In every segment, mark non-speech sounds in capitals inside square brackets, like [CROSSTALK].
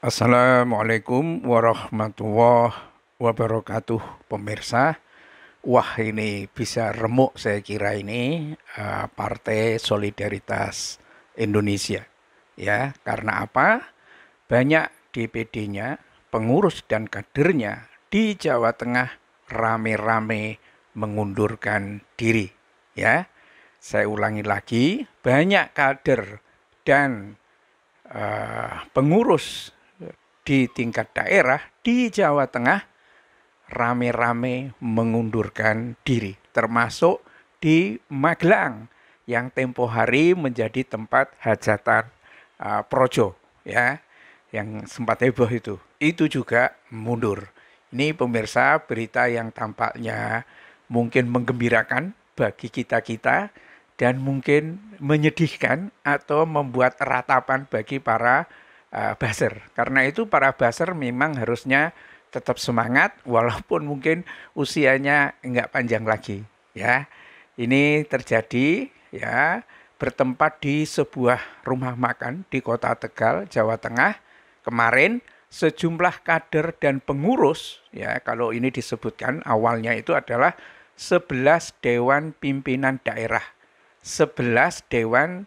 Assalamualaikum warahmatullahi wabarakatuh pemirsa. Wah ini bisa remuk saya kira ini eh, Partai Solidaritas Indonesia ya karena apa? Banyak DPD-nya, pengurus dan kadernya di Jawa Tengah rame-rame mengundurkan diri ya. Saya ulangi lagi, banyak kader dan uh, pengurus di tingkat daerah di Jawa Tengah rame-rame mengundurkan diri, termasuk di Magelang yang tempo hari menjadi tempat hajatan uh, Projo ya yang sempat heboh itu. Itu juga mundur. Ini pemirsa berita yang tampaknya mungkin menggembirakan bagi kita-kita dan mungkin menyedihkan atau membuat ratapan bagi para uh, baser. Karena itu para baser memang harusnya tetap semangat [LAUGHS] walaupun mungkin usianya nggak panjang lagi ya. Ini terjadi ya bertempat di sebuah rumah makan di Kota Tegal, Jawa Tengah kemarin sejumlah kader dan pengurus ya kalau ini disebutkan awalnya itu adalah 11 dewan pimpinan daerah. 11 dewan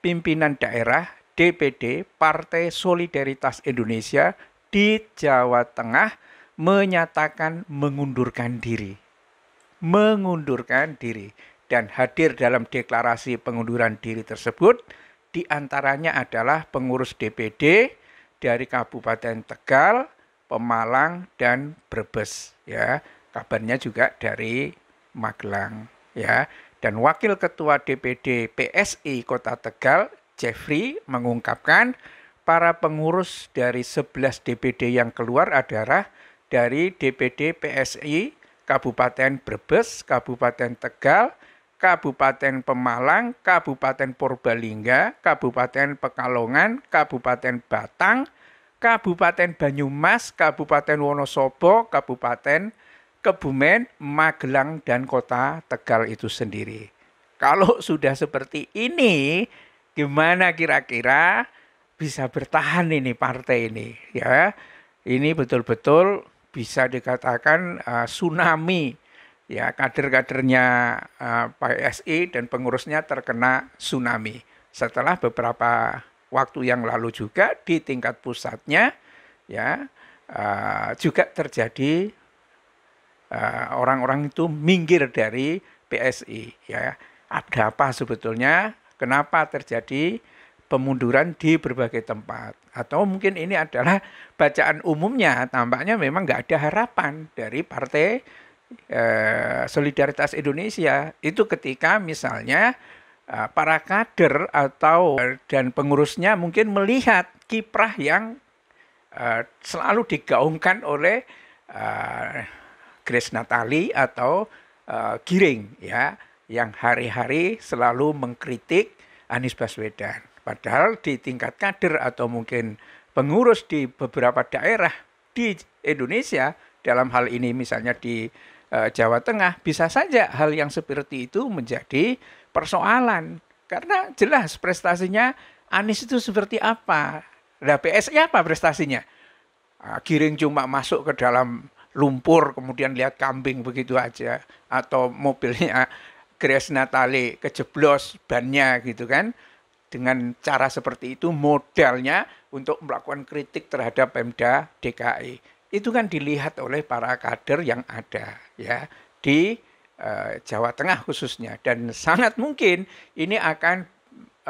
pimpinan daerah DPD Partai Solidaritas Indonesia di Jawa Tengah menyatakan mengundurkan diri. Mengundurkan diri dan hadir dalam deklarasi pengunduran diri tersebut di antaranya adalah pengurus DPD dari Kabupaten Tegal, Pemalang dan Brebes ya. Kabarnya juga dari Magelang ya dan Wakil Ketua DPD PSI Kota Tegal Jeffrey mengungkapkan para pengurus dari 11 DPD yang keluar adalah dari DPD PSI Kabupaten Brebes, Kabupaten Tegal, Kabupaten Pemalang, Kabupaten Purbalingga, Kabupaten Pekalongan, Kabupaten Batang, Kabupaten Banyumas, Kabupaten Wonosobo, Kabupaten Kebumen, Magelang, dan Kota Tegal itu sendiri. Kalau sudah seperti ini, gimana kira-kira bisa bertahan ini partai ini ya ini betul-betul bisa dikatakan uh, tsunami ya kader-kadernya uh, eh, PSI dan pengurusnya terkena tsunami setelah beberapa waktu yang lalu juga di tingkat pusatnya ya uh, juga terjadi orang-orang uh, orang -orang itu minggir dari PSI ya ada apa sebetulnya kenapa terjadi pemunduran di berbagai tempat. Atau mungkin ini adalah bacaan umumnya, tampaknya memang nggak ada harapan dari Partai eh, Solidaritas Indonesia. Itu ketika misalnya eh, para kader atau eh, dan pengurusnya mungkin melihat kiprah yang eh, selalu digaungkan oleh eh, Grace Natali atau eh, Giring ya yang hari-hari selalu mengkritik Anies Baswedan. Padahal di tingkat kader atau mungkin pengurus di beberapa daerah di Indonesia dalam hal ini misalnya di e, Jawa Tengah bisa saja hal yang seperti itu menjadi persoalan karena jelas prestasinya Anies itu seperti apa. Nah, PSI apa prestasinya? Ah, giring cuma masuk ke dalam lumpur kemudian lihat kambing begitu aja atau mobilnya Grace Natale kejeblos bannya gitu kan. Dengan cara seperti itu modalnya untuk melakukan kritik terhadap Pemda DKI. Itu kan dilihat oleh para kader yang ada ya di uh, Jawa Tengah khususnya dan sangat mungkin ini akan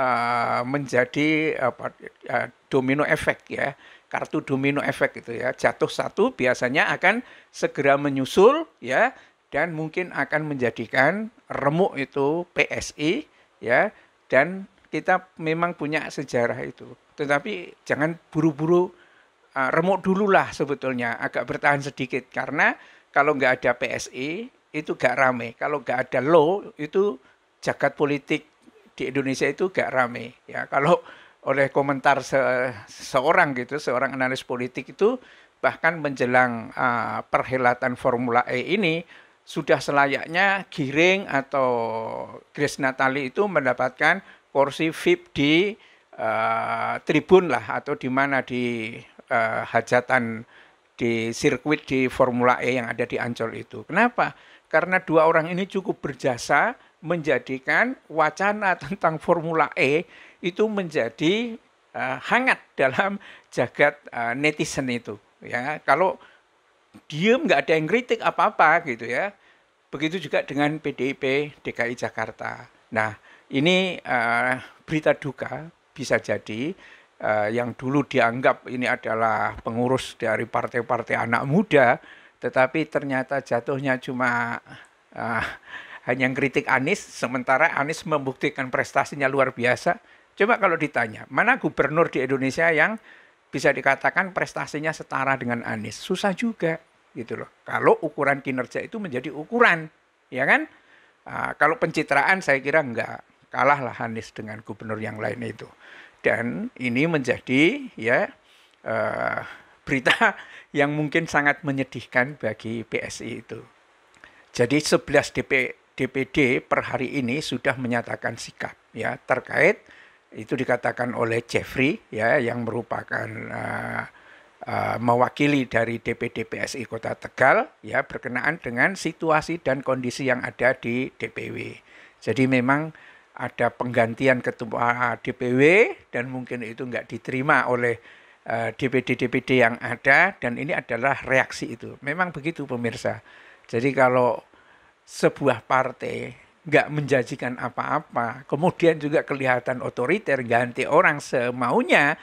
uh, menjadi apa uh, eh, domino efek ya kartu domino efek itu ya jatuh satu biasanya akan segera menyusul ya dan mungkin akan menjadikan remuk itu PSI ya dan kita memang punya sejarah itu. Tetapi jangan buru-buru uh, remuk lah sebetulnya agak bertahan sedikit karena kalau nggak ada PSI itu gak rame. Kalau nggak ada low itu jagat politik di Indonesia itu gak rame ya. Kalau oleh komentar se seorang gitu, seorang analis politik itu bahkan menjelang uh, perhelatan Formula E ini sudah selayaknya Giring atau Grace Natali itu mendapatkan kursi VIP di uh, tribun lah atau di mana di uh, hajatan di sirkuit di Formula E yang ada di Ancol itu. Kenapa? Karena dua orang ini cukup berjasa menjadikan wacana [LAUGHS] tentang Formula E itu menjadi uh, hangat dalam jagat uh, netizen itu. Ya, kalau diem nggak ada yang kritik apa-apa gitu ya Begitu juga dengan PDIP DKI Jakarta. Nah, ini uh, berita duka bisa jadi uh, yang dulu dianggap ini adalah pengurus dari partai-partai anak muda, tetapi ternyata jatuhnya cuma uh, hanya kritik Anies, sementara Anies membuktikan prestasinya luar biasa. Coba kalau ditanya, mana gubernur di Indonesia yang bisa dikatakan prestasinya setara dengan Anies? Susah juga gitu loh. Kalau ukuran kinerja itu menjadi ukuran, ya kan? Nah, kalau pencitraan saya kira enggak kalah lah Anies dengan gubernur yang lain itu. Dan ini menjadi ya eh, berita [LAUGHS] yang mungkin sangat menyedihkan bagi PSI itu. Jadi 11 DP, DPD per hari ini sudah menyatakan sikap ya terkait itu dikatakan oleh Jeffrey ya yang merupakan uh, Eh, mewakili dari DPD PSI Kota Tegal ya berkenaan dengan situasi dan kondisi yang ada di DPW. Jadi memang ada penggantian ketua eh, eh, DPW dan mungkin itu nggak diterima oleh DPD-DPD uh, yang ada dan ini adalah reaksi itu. Memang begitu pemirsa. Jadi kalau sebuah partai nggak menjanjikan apa-apa, kemudian juga kelihatan otoriter, ganti orang semaunya,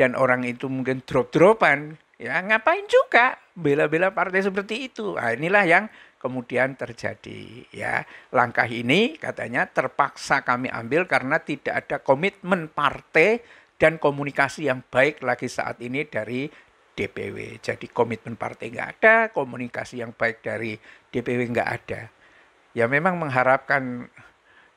dan orang itu mungkin drop-dropan, ya ngapain juga bela-bela partai seperti itu. Nah, inilah yang kemudian terjadi ya. Langkah ini katanya terpaksa kami ambil karena tidak ada komitmen partai dan komunikasi yang baik lagi saat ini dari DPW. Jadi komitmen partai nggak ada, komunikasi yang baik dari DPW nggak ada. Ya memang mengharapkan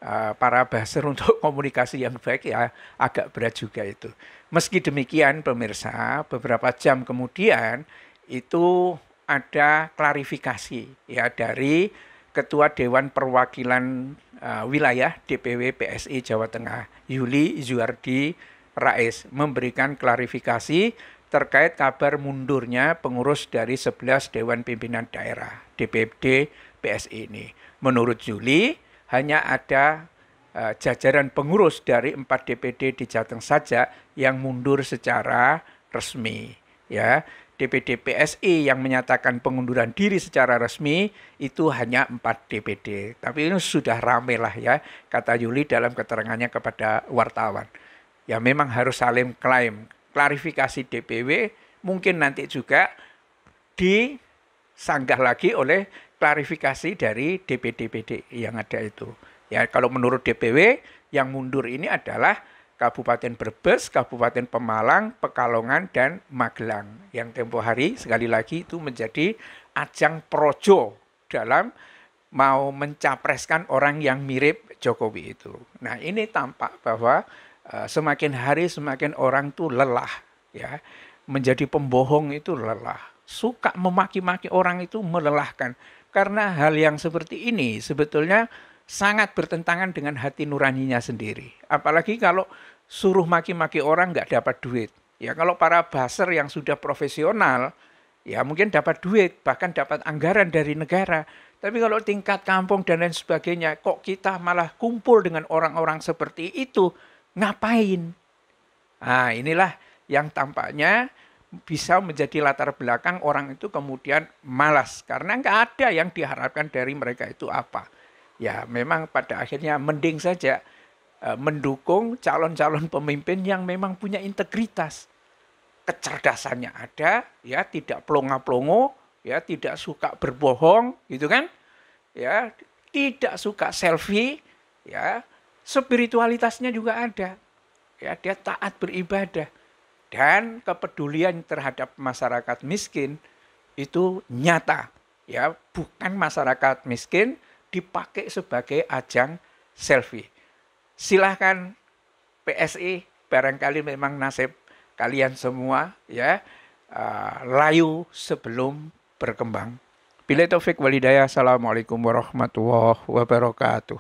Eh, para baser untuk [LAUGHS] komunikasi yang baik ya agak berat juga itu. Meski demikian pemirsa, beberapa jam kemudian itu ada klarifikasi ya dari Ketua Dewan Perwakilan uh, Wilayah DPW PSI Jawa Tengah Yuli Zuardi Rais memberikan klarifikasi terkait kabar mundurnya pengurus dari 11 Dewan Pimpinan Daerah DPD PSI ini. Menurut Yuli, hanya ada e, jajaran pengurus dari empat DPD di Jateng saja yang mundur secara resmi ya. DPD PSI yang menyatakan pengunduran diri secara resmi itu hanya empat DPD. Tapi ini sudah rame lah ya, kata Yuli dalam keterangannya kepada wartawan. Ya memang harus saling klaim. Klarifikasi DPW mungkin nanti juga disanggah lagi oleh klarifikasi dari DPD-DPD yang ada itu. Ya, kalau menurut DPW yang mundur ini adalah Kabupaten Brebes, Kabupaten Pemalang, Pekalongan, dan Magelang. Yang tempo hari sekali lagi itu menjadi ajang projo dalam mau mencapreskan orang yang mirip Jokowi itu. Nah ini tampak bahwa uh, semakin hari semakin orang tuh lelah ya menjadi pembohong itu lelah suka memaki-maki orang itu melelahkan. Karena hal yang seperti ini sebetulnya sangat bertentangan dengan hati nuraninya sendiri. Apalagi kalau suruh maki-maki orang nggak dapat duit. Ya kalau para baser yang sudah profesional, ya mungkin dapat duit, bahkan dapat anggaran dari negara. Tapi kalau tingkat kampung dan lain sebagainya, kok kita malah kumpul dengan orang-orang seperti itu, ngapain? Nah inilah yang tampaknya bisa menjadi latar belakang orang itu kemudian malas karena nggak ada yang diharapkan dari mereka itu apa. Ya memang pada akhirnya mending saja e, mendukung calon-calon pemimpin yang memang punya integritas. Kecerdasannya ada, ya tidak plonga-plongo, ya tidak suka berbohong gitu kan. Ya, tidak suka selfie, ya. Spiritualitasnya juga ada. Ya, dia taat beribadah dan kepedulian terhadap masyarakat miskin itu nyata ya bukan masyarakat miskin dipakai sebagai ajang selfie silahkan PSI barangkali memang nasib kalian semua ya uh, layu sebelum berkembang. Bila Taufik Walidaya, Assalamualaikum warahmatullahi wabarakatuh.